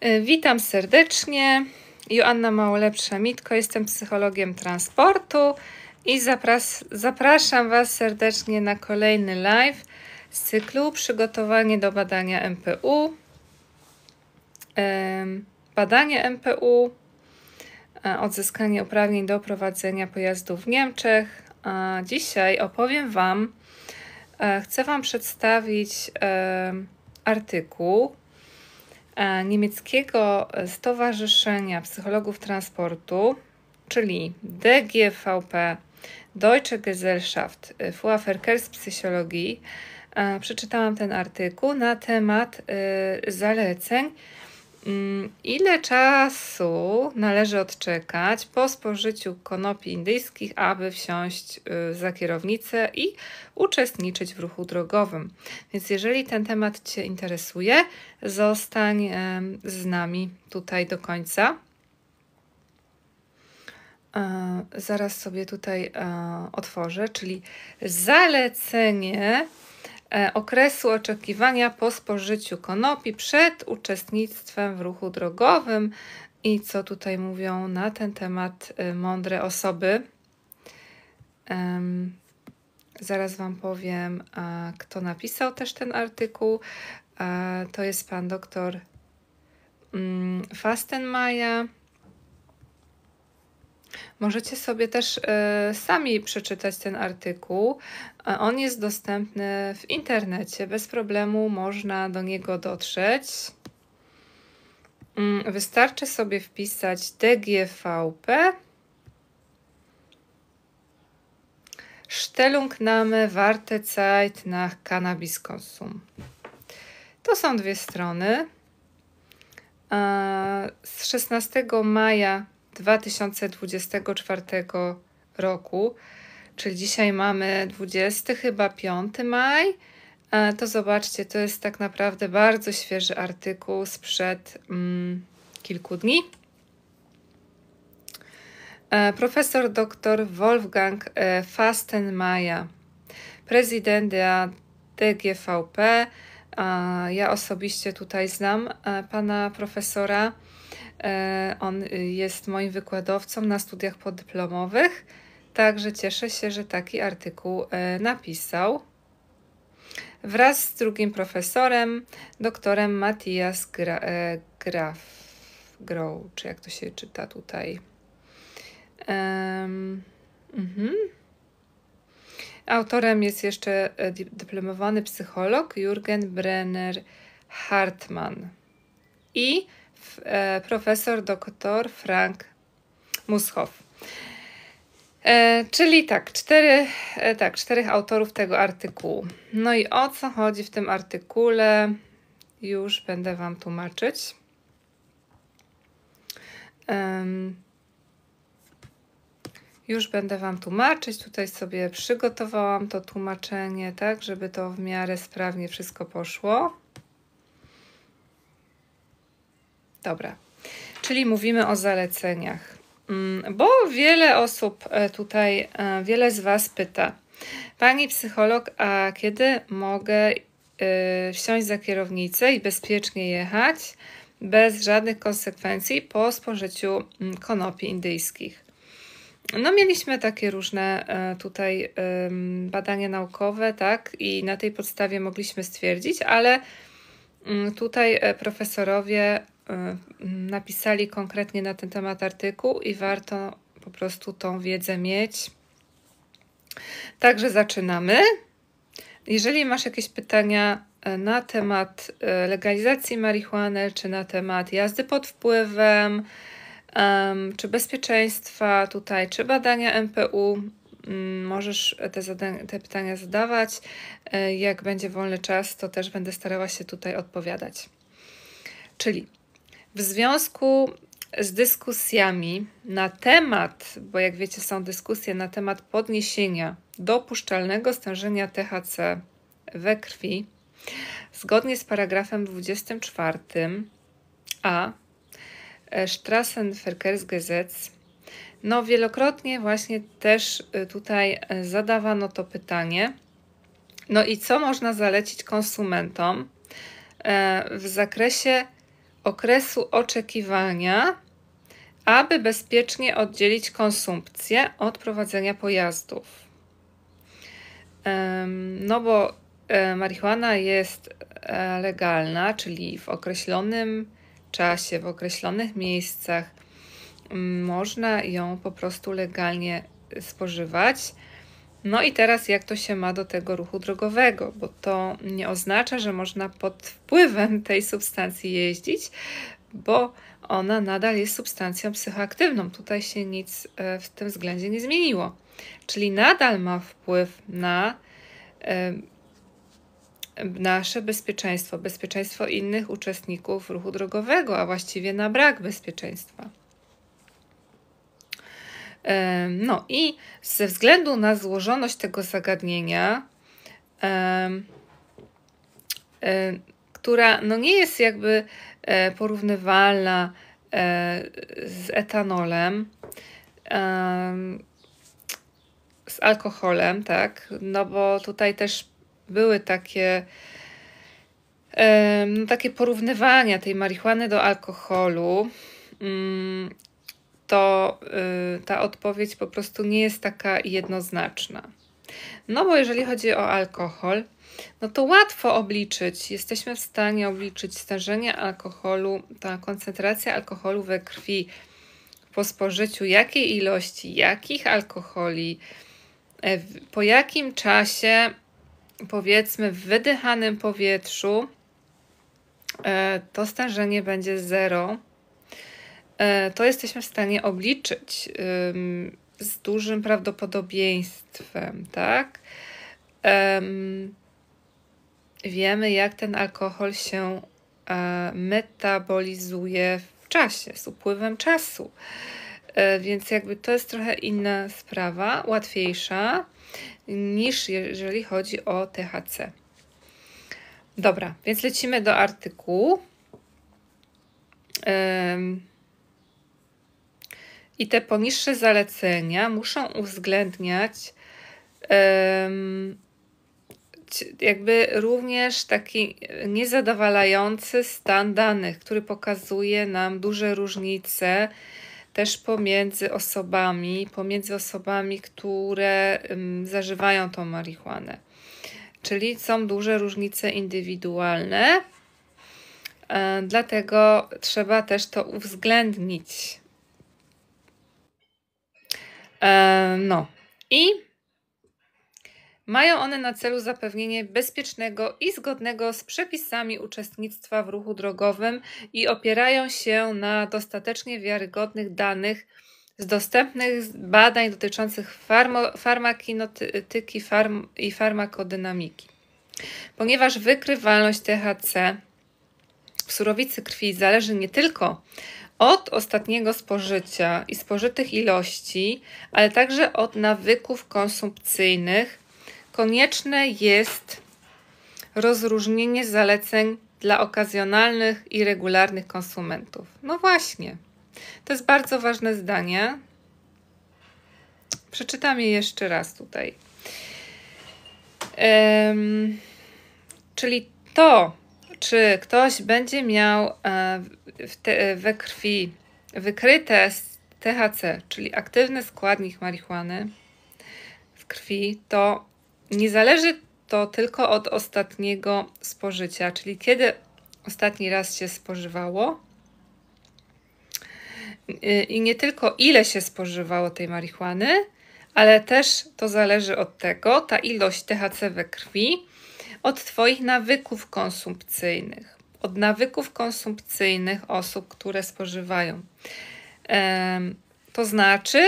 E, witam serdecznie. Joanna Małolepsza-Mitko, jestem psychologiem transportu i zapras zapraszam Was serdecznie na kolejny live z cyklu Przygotowanie do badania MPU. Badanie MPU, odzyskanie uprawnień do prowadzenia pojazdów w Niemczech. A dzisiaj opowiem Wam, e, chcę Wam przedstawić artykuł E, niemieckiego Stowarzyszenia Psychologów Transportu, czyli DGVP Deutsche Gesellschaft für Verkehrspsychologie, e, przeczytałam ten artykuł na temat e, zaleceń Mm, ile czasu należy odczekać po spożyciu konopi indyjskich, aby wsiąść y, za kierownicę i uczestniczyć w ruchu drogowym? Więc jeżeli ten temat Cię interesuje, zostań z nami tutaj do końca. E, zaraz sobie tutaj e, otworzę, czyli zalecenie E, okresu oczekiwania po spożyciu konopi przed uczestnictwem w ruchu drogowym i co tutaj mówią na ten temat e, mądre osoby. Zaraz Wam powiem, kto napisał też ten artykuł. E, to jest pan doktor mm, Fastenmaier. Możecie sobie też y, sami przeczytać ten artykuł. E, on jest dostępny w internecie, bez problemu można do niego dotrzeć. Mm, wystarczy sobie wpisać DGVP Stellungnahme warte Zeit cannabis konsum. To są dwie strony. E, z 16 maja 2024 roku, czyli dzisiaj mamy 20 chyba 5 maj, to zobaczcie, to jest tak naprawdę bardzo świeży artykuł sprzed mm, kilku dni. E, profesor dr Wolfgang e, Fastenmaier, prezydent DGVP. Ja osobiście tutaj znam e, pana profesora. E, on y, jest moim wykładowcą na studiach podyplomowych, także cieszę się, że taki artykuł e, napisał. Wraz z drugim profesorem, doktorem Matthias Gra e, Graf, Grow, czy jak to się czyta tutaj. Um, mhm. Autorem jest jeszcze dyplomowany psycholog Jürgen Brenner Hartmann i E, profesor dr Frank Muschow. E, czyli tak cztery, e, tak, czterech autorów tego artykułu. No i o co chodzi w tym artykule, już będę Wam tłumaczyć. Um, już będę Wam tłumaczyć. Tutaj sobie przygotowałam to tłumaczenie, tak, żeby to w miarę sprawnie wszystko poszło. Dobra. Czyli mówimy o zaleceniach. Mm, bo wiele osób e, tutaj, e, wiele z Was pyta, Pani psycholog, a kiedy mogę e, wsiąść za kierownicę i bezpiecznie jechać bez żadnych konsekwencji po spożyciu mm, konopi indyjskich? No, mieliśmy takie różne tutaj badania naukowe, tak, i na tej podstawie mogliśmy stwierdzić, ale mm, tutaj profesorowie Y, napisali konkretnie na ten temat artykuł i warto po prostu tą wiedzę mieć. Także zaczynamy. Jeżeli masz jakieś pytania y, na temat y, legalizacji marihuany, czy na temat jazdy pod wpływem, czy bezpieczeństwa tutaj, czy badania MPU, mm, możesz te, te pytania zadawać. Jak będzie wolny czas, to też będę starała się tutaj odpowiadać. Czyli w związku z dyskusjami na temat, bo jak wiecie, są dyskusje na temat podniesienia dopuszczalnego stężenia THC we krwi, zgodnie z paragrafem 24 a e, Strassenverkehrsgesetz, no wielokrotnie właśnie też e, tutaj e, zadawano to pytanie. No i co można zalecić konsumentom w zakresie okresu oczekiwania, aby bezpiecznie oddzielić konsumpcję od prowadzenia pojazdów. No bo e, marihuana jest e, legalna, czyli w określonym czasie, w określonych miejscach mm, można ją po prostu legalnie e, spożywać no i teraz jak to się ma do tego ruchu drogowego, bo to nie oznacza, że można pod wpływem tej substancji jeździć, bo ona nadal jest substancją psychoaktywną. Tutaj się nic e, w tym względzie nie zmieniło. Czyli nadal ma wpływ na e, nasze bezpieczeństwo, bezpieczeństwo innych uczestników ruchu drogowego, a właściwie na brak bezpieczeństwa. No i ze względu na złożoność tego zagadnienia, która no nie jest jakby e, porównywalna e, z etanolem, z alkoholem, tak? No bo tutaj też były takie no, takie porównywania tej marihuany do alkoholu. Mm, to y, ta odpowiedź po prostu nie jest taka jednoznaczna. No bo jeżeli chodzi o alkohol, no to łatwo obliczyć. Jesteśmy w stanie obliczyć stężenie alkoholu, ta koncentracja alkoholu we krwi po spożyciu jakiej ilości, jakich alkoholi, e, po jakim czasie, powiedzmy w wydychanym powietrzu, e, to stężenie będzie zero. E, to jesteśmy w stanie obliczyć z dużym prawdopodobieństwem, tak? Wiemy, jak ten alkohol się e, metabolizuje w czasie, z upływem czasu. E, więc jakby to jest trochę inna sprawa, łatwiejsza niż jeżeli chodzi o THC. Dobra, więc lecimy do artykułu. Um, i te poniższe zalecenia muszą uwzględniać um, jakby również taki niezadowalający stan danych, który pokazuje nam duże różnice też pomiędzy osobami, pomiędzy osobami, które um, zażywają tą marihuanę. Czyli są duże różnice indywidualne, e, dlatego trzeba też to uwzględnić E, no i mają one na celu zapewnienie bezpiecznego i zgodnego z przepisami uczestnictwa w ruchu drogowym i opierają się na dostatecznie wiarygodnych danych z dostępnych badań dotyczących farmo, farmakinotyki farm i farmakodynamiki. Ponieważ wykrywalność THC w surowicy krwi zależy nie tylko od od ostatniego spożycia i spożytych ilości, ale także od nawyków konsumpcyjnych, konieczne jest rozróżnienie zaleceń dla okazjonalnych i regularnych konsumentów. No właśnie, to jest bardzo ważne zdanie. Przeczytam je jeszcze raz tutaj. Um, czyli to, czy ktoś będzie miał e, w te, we krwi wykryte THC, czyli aktywny składnik marihuany w krwi, to nie zależy to tylko od ostatniego spożycia, czyli kiedy ostatni raz się spożywało y, i nie tylko ile się spożywało tej marihuany, ale też to zależy od tego, ta ilość THC we krwi od Twoich nawyków konsumpcyjnych, od nawyków konsumpcyjnych osób, które spożywają. To znaczy,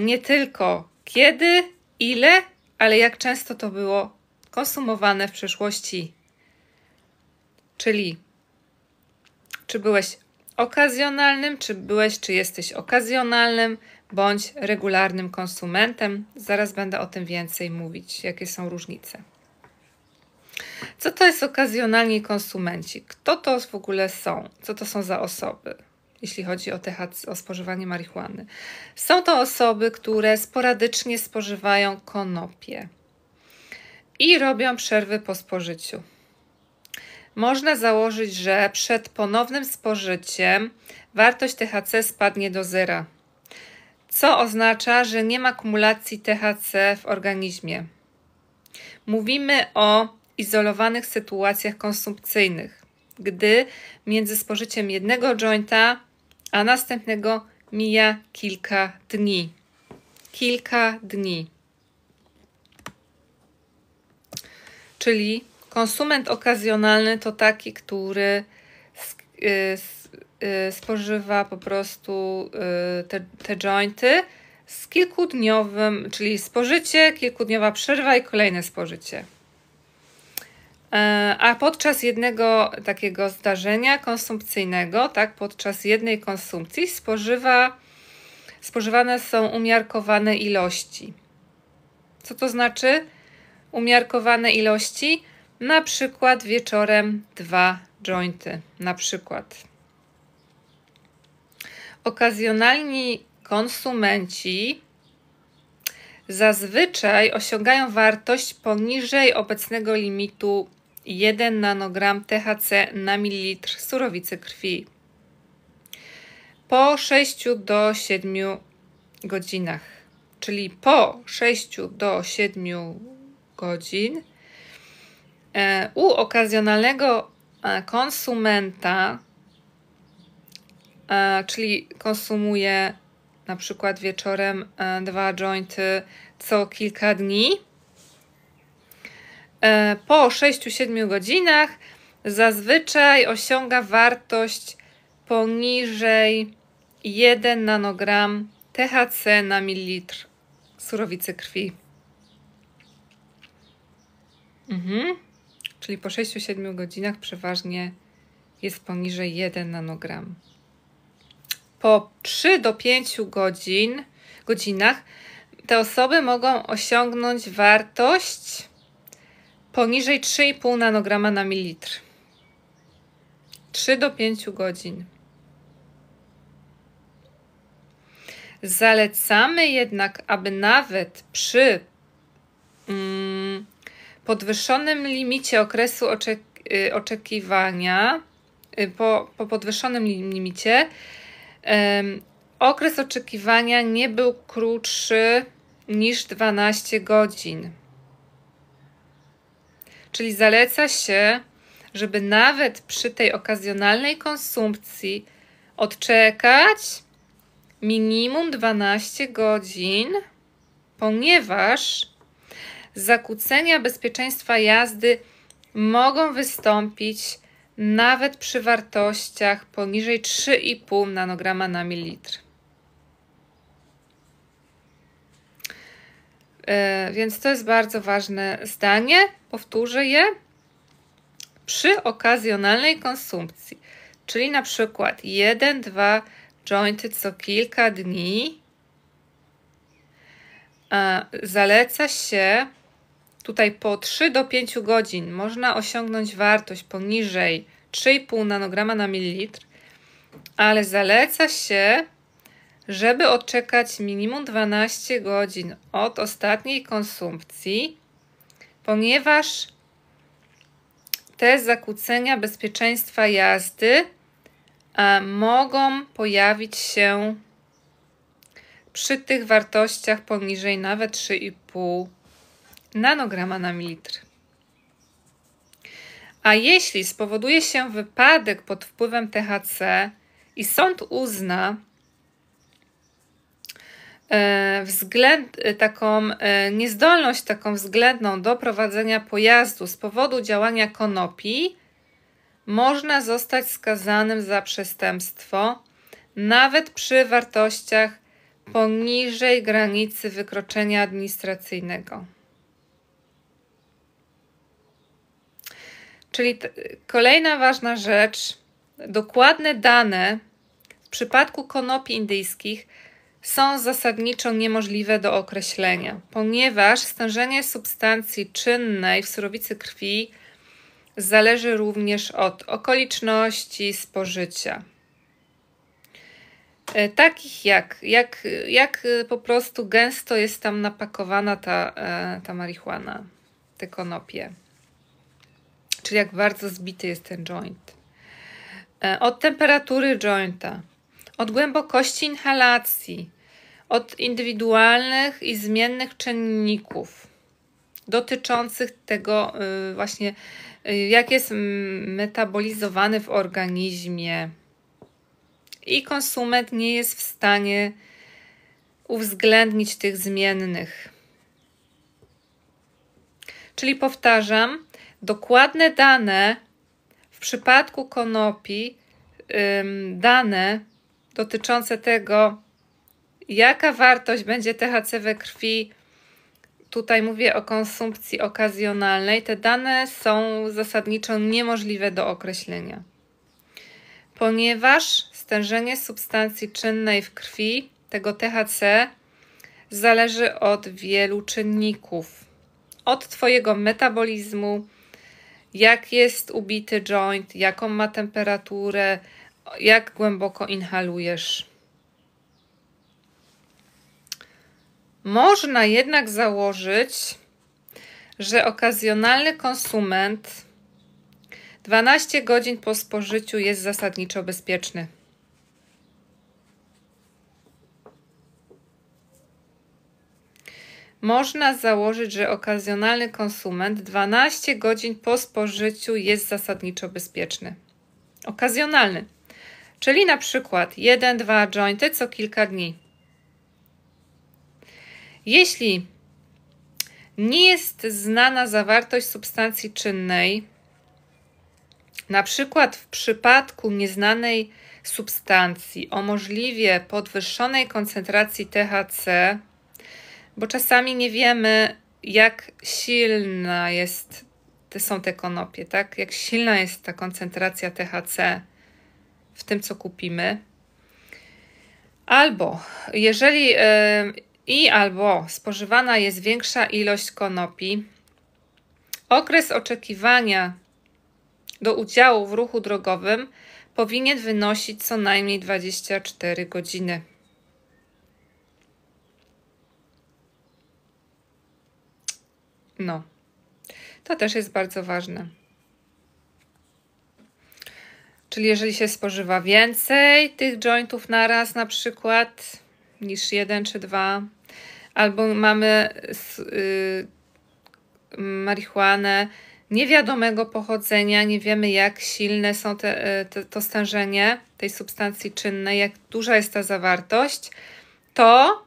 nie tylko kiedy, ile, ale jak często to było konsumowane w przeszłości. Czyli czy byłeś okazjonalnym, czy byłeś, czy jesteś okazjonalnym, bądź regularnym konsumentem. Zaraz będę o tym więcej mówić, jakie są różnice. Co to jest okazjonalni konsumenci? Kto to w ogóle są? Co to są za osoby? Jeśli chodzi o, THC, o spożywanie marihuany, są to osoby, które sporadycznie spożywają konopie i robią przerwy po spożyciu. Można założyć, że przed ponownym spożyciem wartość THC spadnie do zera, co oznacza, że nie ma kumulacji THC w organizmie. Mówimy o izolowanych sytuacjach konsumpcyjnych, gdy między spożyciem jednego jointa a następnego mija kilka dni. Kilka dni. Czyli konsument okazjonalny to taki, który y, y, spożywa po prostu y, te, te jointy z kilkudniowym, czyli spożycie, kilkudniowa przerwa i kolejne spożycie. E, a podczas jednego takiego zdarzenia konsumpcyjnego, tak, podczas jednej konsumpcji spożywa, spożywane są umiarkowane ilości. Co to znaczy umiarkowane ilości? Na przykład wieczorem dwa jointy, na przykład. Okazjonalni konsumenci zazwyczaj osiągają wartość poniżej obecnego limitu 1 nanogram THC na mililitr surowicy krwi. Po 6 do 7 godzinach, czyli po 6 do 7 godzin e, u okazjonalnego e, konsumenta, e, czyli konsumuje na przykład wieczorem dwa jointy co kilka dni, E, po 6-7 godzinach zazwyczaj osiąga wartość poniżej 1 nanogram THC na mililitr surowicy krwi. Mhm. Czyli po 6-7 godzinach przeważnie jest poniżej 1 nanogram. Po 3 do 5 godzin, godzinach te osoby mogą osiągnąć wartość poniżej 3,5 nanograma na mililitr. 3 do 5 godzin. Zalecamy jednak, aby nawet przy mm, podwyższonym limicie okresu oczek y, oczekiwania, y, po, po podwyższonym limicie, um, okres oczekiwania nie był krótszy niż 12 godzin. Czyli zaleca się, żeby nawet przy tej okazjonalnej konsumpcji odczekać minimum 12 godzin, ponieważ zakłócenia bezpieczeństwa jazdy mogą wystąpić nawet przy wartościach poniżej 3,5 nanograma na mililitr. E, więc to jest bardzo ważne zdanie. Powtórzę je. Przy okazjonalnej konsumpcji, czyli na przykład 1, 2 jointy co kilka dni, e, zaleca się tutaj po 3 do 5 godzin można osiągnąć wartość poniżej 3,5 nanograma na mililitr, ale zaleca się żeby odczekać minimum 12 godzin od ostatniej konsumpcji, ponieważ te zakłócenia bezpieczeństwa jazdy e, mogą pojawić się przy tych wartościach poniżej nawet 3,5 nanograma na mililitr. A jeśli spowoduje się wypadek pod wpływem THC i sąd uzna, E, względ, e, taką e, niezdolność taką względną do prowadzenia pojazdu z powodu działania konopi można zostać skazanym za przestępstwo nawet przy wartościach poniżej granicy wykroczenia administracyjnego. Czyli kolejna ważna rzecz, dokładne dane w przypadku konopi indyjskich są zasadniczo niemożliwe do określenia, ponieważ stężenie substancji czynnej w surowicy krwi zależy również od okoliczności spożycia. E, takich jak, jak, jak e, po prostu gęsto jest tam napakowana ta, e, ta marihuana, te konopie. Czyli jak bardzo zbity jest ten joint. Od temperatury jointa, od głębokości inhalacji, od indywidualnych i zmiennych czynników dotyczących tego y, właśnie, y, jak jest metabolizowany w organizmie. I konsument nie jest w stanie uwzględnić tych zmiennych. Czyli powtarzam, dokładne dane w przypadku konopi, dane dotyczące tego, jaka wartość będzie THC we krwi. Tutaj mówię o konsumpcji okazjonalnej. Te dane są zasadniczo niemożliwe do określenia, ponieważ stężenie substancji czynnej w krwi, tego THC, zależy od wielu czynników. Od Twojego metabolizmu, jak jest ubity joint, jaką ma temperaturę, jak głęboko inhalujesz. Można jednak założyć, że okazjonalny konsument 12 godzin po spożyciu jest zasadniczo bezpieczny. Można założyć, że okazjonalny konsument 12 godzin po spożyciu jest zasadniczo bezpieczny. Okazjonalny. Czyli na przykład 1-2 jointy co kilka dni. Jeśli nie jest znana zawartość substancji czynnej, na przykład w przypadku nieznanej substancji o możliwie podwyższonej koncentracji THC, bo czasami nie wiemy, jak silna jest, są te konopie, tak? Jak silna jest ta koncentracja THC w tym, co kupimy. Albo jeżeli e, i albo spożywana jest większa ilość konopi, okres oczekiwania do udziału w ruchu drogowym powinien wynosić co najmniej 24 godziny. No, to też jest bardzo ważne. Czyli jeżeli się spożywa więcej tych jointów na raz na przykład niż jeden czy dwa, albo mamy yy, marihuanę niewiadomego pochodzenia, nie wiemy jak silne są te, y, te, to stężenie tej substancji czynnej, jak duża jest ta zawartość, to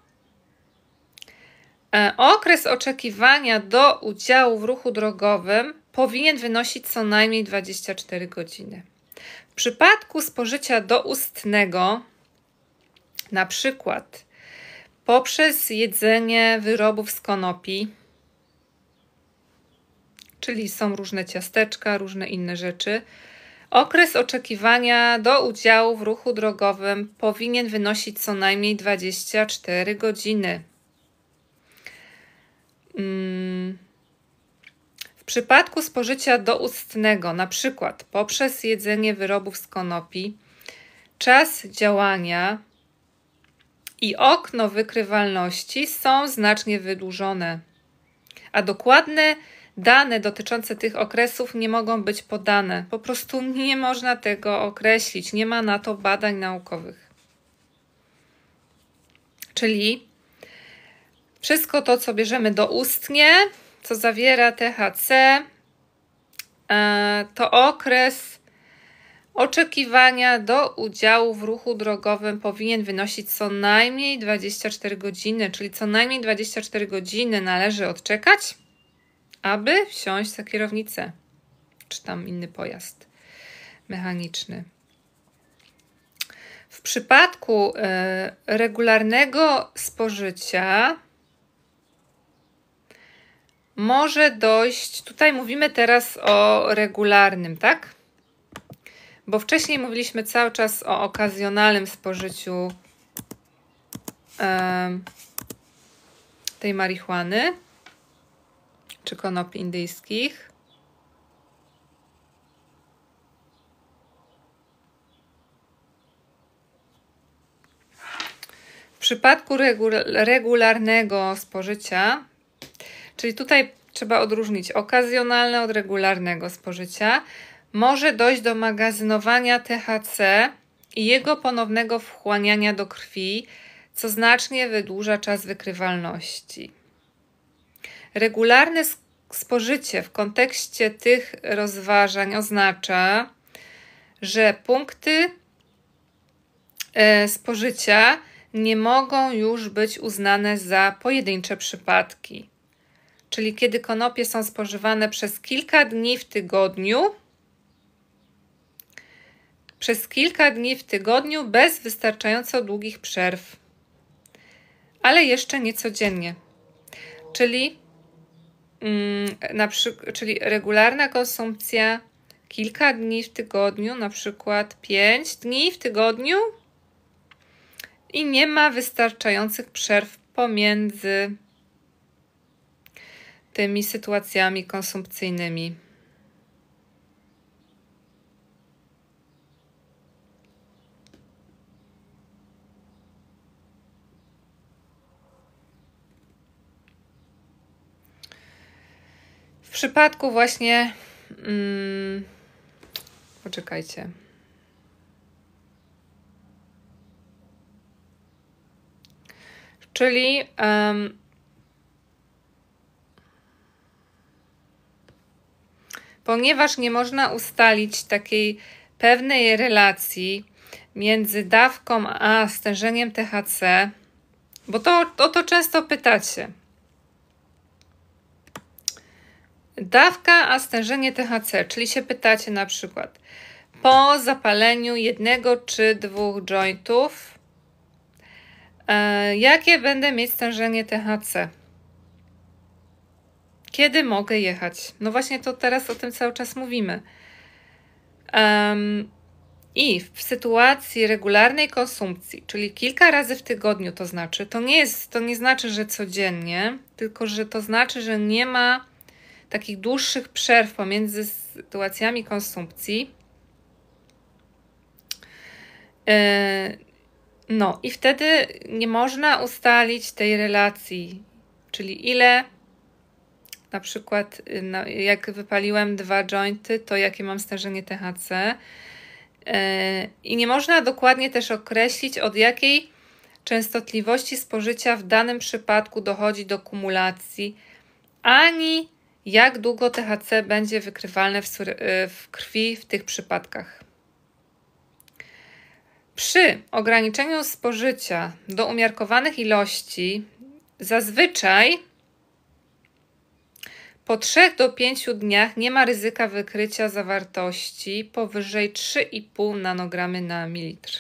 e, okres oczekiwania do udziału w ruchu drogowym powinien wynosić co najmniej 24 godziny. W przypadku spożycia doustnego, na przykład poprzez jedzenie wyrobów z konopi, czyli są różne ciasteczka, różne inne rzeczy, okres oczekiwania do udziału w ruchu drogowym powinien wynosić co najmniej 24 godziny. Hmm. W przypadku spożycia doustnego, na przykład poprzez jedzenie wyrobów z konopi, czas działania i okno wykrywalności są znacznie wydłużone, a dokładne dane dotyczące tych okresów nie mogą być podane. Po prostu nie można tego określić, nie ma na to badań naukowych. Czyli wszystko to, co bierzemy doustnie, co zawiera THC, e, to okres oczekiwania do udziału w ruchu drogowym powinien wynosić co najmniej 24 godziny, czyli co najmniej 24 godziny należy odczekać, aby wsiąść za kierownicę czy tam inny pojazd mechaniczny. W przypadku e, regularnego spożycia może dojść, tutaj mówimy teraz o regularnym, tak? Bo wcześniej mówiliśmy cały czas o okazjonalnym spożyciu tej marihuany czy konopi indyjskich. W przypadku regularnego spożycia Czyli tutaj trzeba odróżnić okazjonalne od regularnego spożycia. Może dojść do magazynowania THC i jego ponownego wchłaniania do krwi, co znacznie wydłuża czas wykrywalności. Regularne spożycie w kontekście tych rozważań oznacza, że punkty e, spożycia nie mogą już być uznane za pojedyncze przypadki czyli kiedy konopie są spożywane przez kilka dni w tygodniu, przez kilka dni w tygodniu bez wystarczająco długich przerw, ale jeszcze nie codziennie. Czyli, mm, na przy, czyli regularna konsumpcja kilka dni w tygodniu, na przykład 5 dni w tygodniu i nie ma wystarczających przerw pomiędzy tymi sytuacjami konsumpcyjnymi. W przypadku właśnie. Hmm, poczekajcie. Czyli um, ponieważ nie można ustalić takiej pewnej relacji między dawką a stężeniem THC, bo to o to często pytacie. Dawka a stężenie THC, czyli się pytacie na przykład po zapaleniu jednego czy dwóch jointów, e, jakie będę mieć stężenie THC? Kiedy mogę jechać? No właśnie to teraz o tym cały czas mówimy. Um, I w sytuacji regularnej konsumpcji, czyli kilka razy w tygodniu, to znaczy, to nie, jest, to nie znaczy, że codziennie, tylko że to znaczy, że nie ma takich dłuższych przerw pomiędzy sytuacjami konsumpcji. E, no i wtedy nie można ustalić tej relacji, czyli ile na przykład no, jak wypaliłem dwa jointy, to jakie mam stężenie THC. E, I nie można dokładnie też określić, od jakiej częstotliwości spożycia w danym przypadku dochodzi do kumulacji, ani jak długo THC będzie wykrywalne w, y, w krwi w tych przypadkach. Przy ograniczeniu spożycia do umiarkowanych ilości zazwyczaj po 3 do 5 dniach nie ma ryzyka wykrycia zawartości powyżej 3,5 nanogramy na mililitr.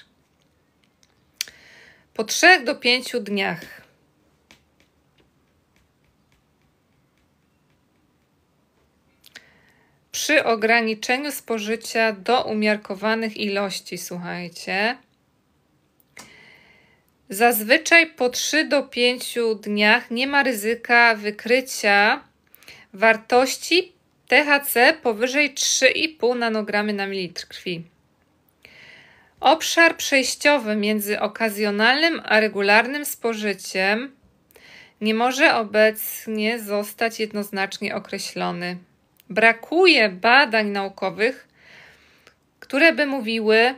Po 3 do 5 dniach przy ograniczeniu spożycia do umiarkowanych ilości, słuchajcie, zazwyczaj po 3 do 5 dniach nie ma ryzyka wykrycia wartości THC powyżej 3,5 nanogramy na mililitr krwi. Obszar przejściowy między okazjonalnym a regularnym spożyciem nie może obecnie zostać jednoznacznie określony. Brakuje badań naukowych, które by mówiły,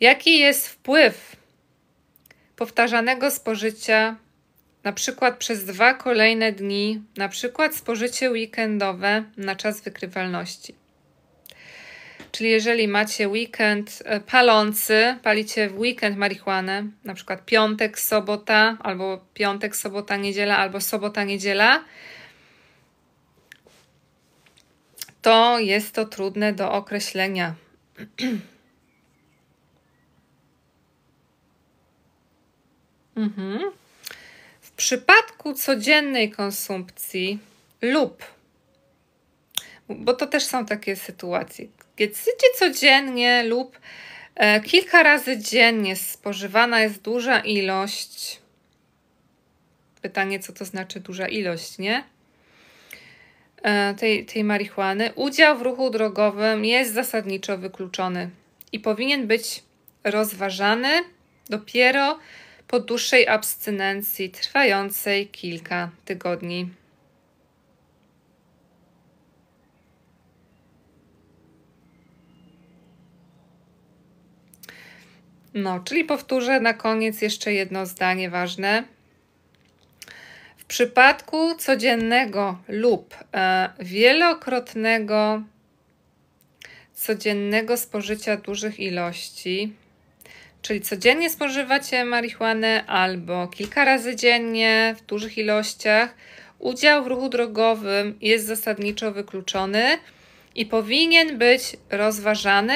jaki jest wpływ powtarzanego spożycia na przykład przez dwa kolejne dni, na przykład spożycie weekendowe na czas wykrywalności. Czyli jeżeli macie weekend e, palący, palicie w weekend marihuanę, na przykład piątek, sobota, albo piątek, sobota, niedziela, albo sobota, niedziela, to jest to trudne do określenia. mhm przypadku codziennej konsumpcji lub, bo to też są takie sytuacje, gdzie codziennie lub e, kilka razy dziennie spożywana jest duża ilość. Pytanie, co to znaczy duża ilość, nie? E, tej, tej marihuany, udział w ruchu drogowym jest zasadniczo wykluczony i powinien być rozważany dopiero po dłuższej abstynencji trwającej kilka tygodni. No, czyli powtórzę na koniec jeszcze jedno zdanie ważne. W przypadku codziennego lub e, wielokrotnego codziennego spożycia dużych ilości Czyli codziennie spożywacie marihuanę albo kilka razy dziennie w dużych ilościach, udział w ruchu drogowym jest zasadniczo wykluczony i powinien być rozważany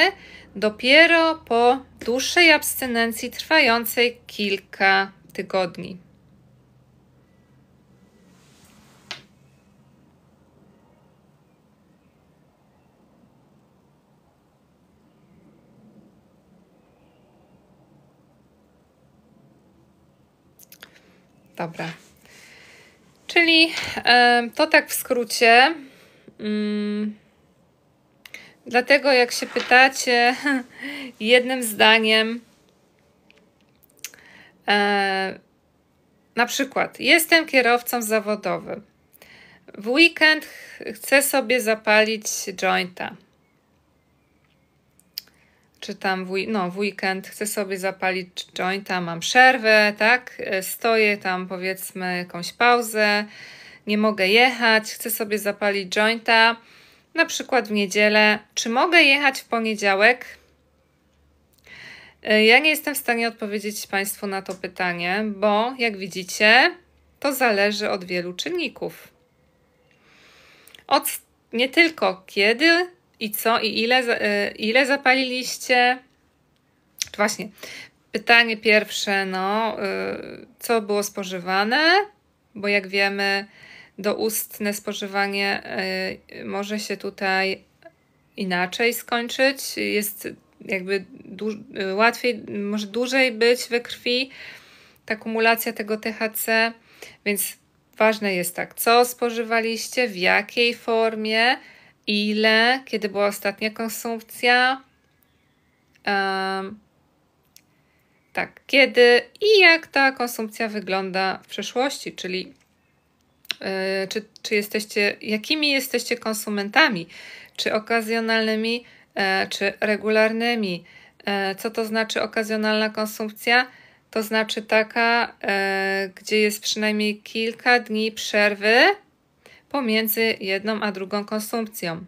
dopiero po dłuższej abstynencji trwającej kilka tygodni. Dobra. Czyli to tak w skrócie. Mm. Dlatego, jak się pytacie jednym zdaniem, e, na przykład, jestem kierowcą zawodowym. W weekend chcę sobie zapalić jointa czy tam w, no, w weekend chcę sobie zapalić jointa, mam przerwę, tak? E, stoję tam powiedzmy jakąś pauzę, nie mogę jechać, chcę sobie zapalić jointa, na przykład w niedzielę. Czy mogę jechać w poniedziałek? E, ja nie jestem w stanie odpowiedzieć Państwu na to pytanie, bo jak widzicie, to zależy od wielu czynników. Od nie tylko kiedy i co? I ile, y, ile zapaliliście? Właśnie, pytanie pierwsze, no, y, co było spożywane? Bo jak wiemy, doustne spożywanie y, może się tutaj inaczej skończyć. Jest jakby łatwiej, może dłużej być we krwi ta kumulacja tego THC, więc ważne jest tak, co spożywaliście, w jakiej formie, Ile? Kiedy była ostatnia konsumpcja? Um, tak, kiedy i jak ta konsumpcja wygląda w przeszłości czyli yy, czy, czy jesteście, jakimi jesteście konsumentami, czy okazjonalnymi, e, czy regularnymi. E, co to znaczy okazjonalna konsumpcja? To znaczy taka, gdzie jest przynajmniej kilka dni przerwy pomiędzy jedną a drugą konsumpcją.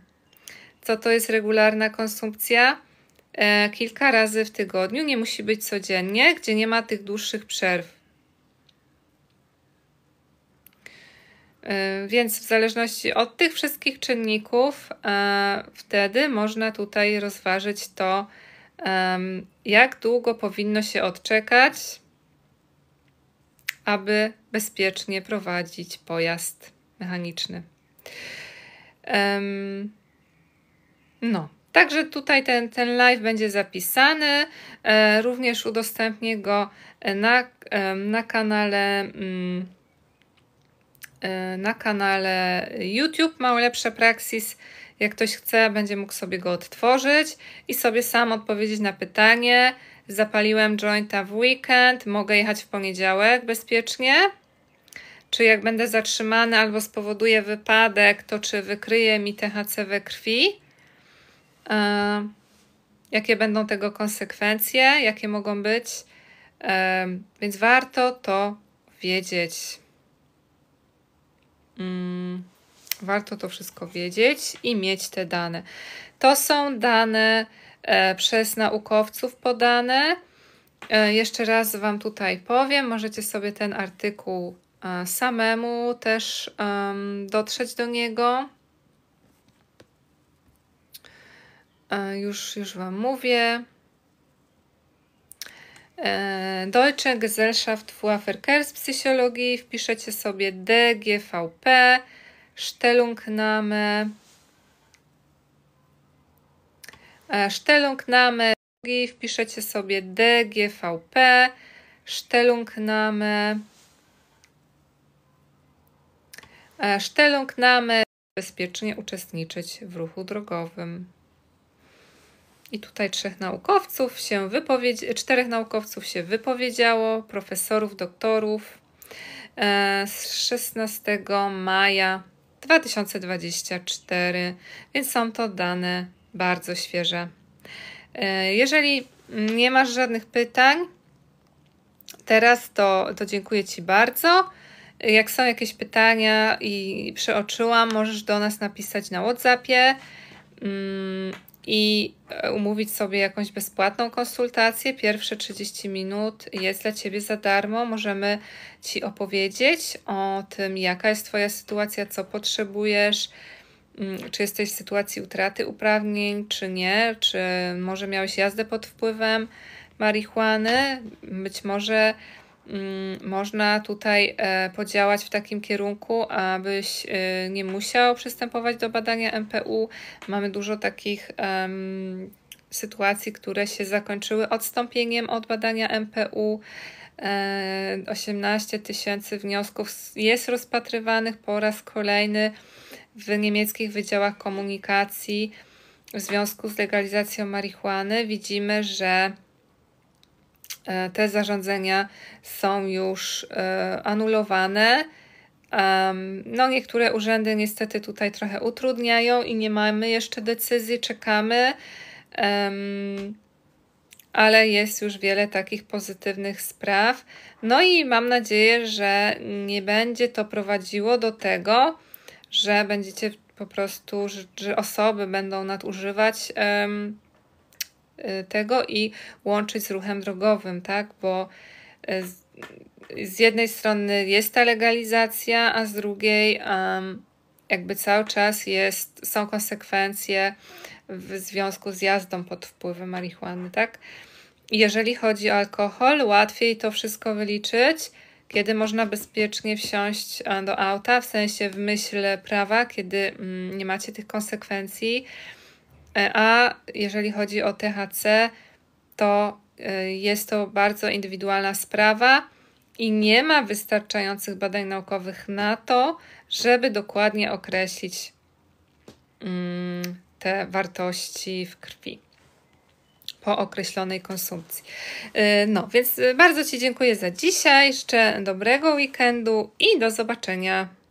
Co to jest regularna konsumpcja? E, kilka razy w tygodniu, nie musi być codziennie, gdzie nie ma tych dłuższych przerw. E, więc w zależności od tych wszystkich czynników, e, wtedy można tutaj rozważyć to, jak długo powinno się odczekać, aby bezpiecznie prowadzić pojazd mechaniczny. Um, no, Także tutaj ten, ten live będzie zapisany. E, również udostępnię go na, na kanale mm, e, na kanale YouTube Mały Lepsze Praksis. Jak ktoś chce, będzie mógł sobie go odtworzyć i sobie sam odpowiedzieć na pytanie. Zapaliłem jointa w weekend, mogę jechać w poniedziałek bezpiecznie czy jak będę zatrzymany albo spowoduje wypadek, to czy wykryje mi THC we krwi, e, jakie będą tego konsekwencje, jakie mogą być. E, więc warto to wiedzieć. Mm, warto to wszystko wiedzieć i mieć te dane. To są dane e, przez naukowców podane. E, jeszcze raz Wam tutaj powiem, możecie sobie ten artykuł E, samemu też dotrzeć do niego. E, już, już Wam mówię. E, Deutsche Gesellschaft für Verkehrspsychologie wpiszecie sobie DGVP, Stellungnahme, Stellungnahme, wpiszecie sobie DGVP, Stellungnahme, E, sztelung namy bezpiecznie uczestniczyć w ruchu drogowym. I tutaj trzech naukowców się wypowiedzi- czterech naukowców się wypowiedziało, profesorów, doktorów e, z 16 maja 2024, więc są to dane bardzo świeże. E, jeżeli nie masz żadnych pytań, teraz to, to dziękuję Ci bardzo. Jak są jakieś pytania i przeoczyłam, możesz do nas napisać na WhatsAppie mm, i e, umówić sobie jakąś bezpłatną konsultację. Pierwsze 30 minut jest dla Ciebie za darmo. Możemy Ci opowiedzieć o tym, jaka jest Twoja sytuacja, co potrzebujesz, mm, czy jesteś w sytuacji utraty uprawnień, czy nie, czy może miałeś jazdę pod wpływem marihuany, być może Mm, można tutaj e, podziałać w takim kierunku, abyś e, nie musiał przystępować do badania MPU. Mamy dużo takich sytuacji, które się zakończyły odstąpieniem od badania MPU. 18 e, tysięcy wniosków jest rozpatrywanych po raz kolejny w niemieckich wydziałach komunikacji w związku z legalizacją marihuany. Widzimy, że E, te zarządzenia są już e, anulowane. No, niektóre urzędy niestety tutaj trochę utrudniają i nie mamy jeszcze decyzji, czekamy, ale jest już wiele takich pozytywnych spraw. No i mam nadzieję, że nie będzie to prowadziło do tego, że będziecie po prostu, że, osoby będą nadużywać Y, tego i łączyć z ruchem drogowym, tak? Bo y, z, jednej strony jest ta legalizacja, a z drugiej um, jakby cały czas jest, są konsekwencje w związku z jazdą pod wpływem marihuany, tak? Jeżeli chodzi o alkohol, łatwiej to wszystko wyliczyć, kiedy można bezpiecznie wsiąść e, do auta, w sensie w myśl prawa, kiedy mm, nie macie tych konsekwencji E, a jeżeli chodzi o THC, to e, jest to bardzo indywidualna sprawa i nie ma wystarczających badań naukowych na to, żeby dokładnie określić mm, te wartości w krwi po określonej konsumpcji. E, no, więc bardzo Ci dziękuję za dzisiaj. Jeszcze dobrego weekendu i do zobaczenia.